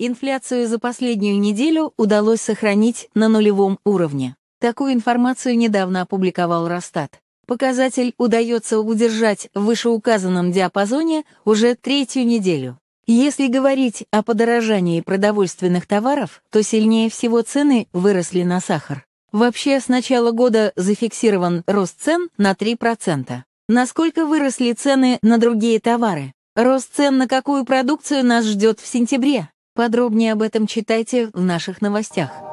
Инфляцию за последнюю неделю удалось сохранить на нулевом уровне. Такую информацию недавно опубликовал Росстат. Показатель удается удержать в вышеуказанном диапазоне уже третью неделю. Если говорить о подорожании продовольственных товаров, то сильнее всего цены выросли на сахар. Вообще, с начала года зафиксирован рост цен на 3%. Насколько выросли цены на другие товары? Рост цен на какую продукцию нас ждет в сентябре? Подробнее об этом читайте в наших новостях.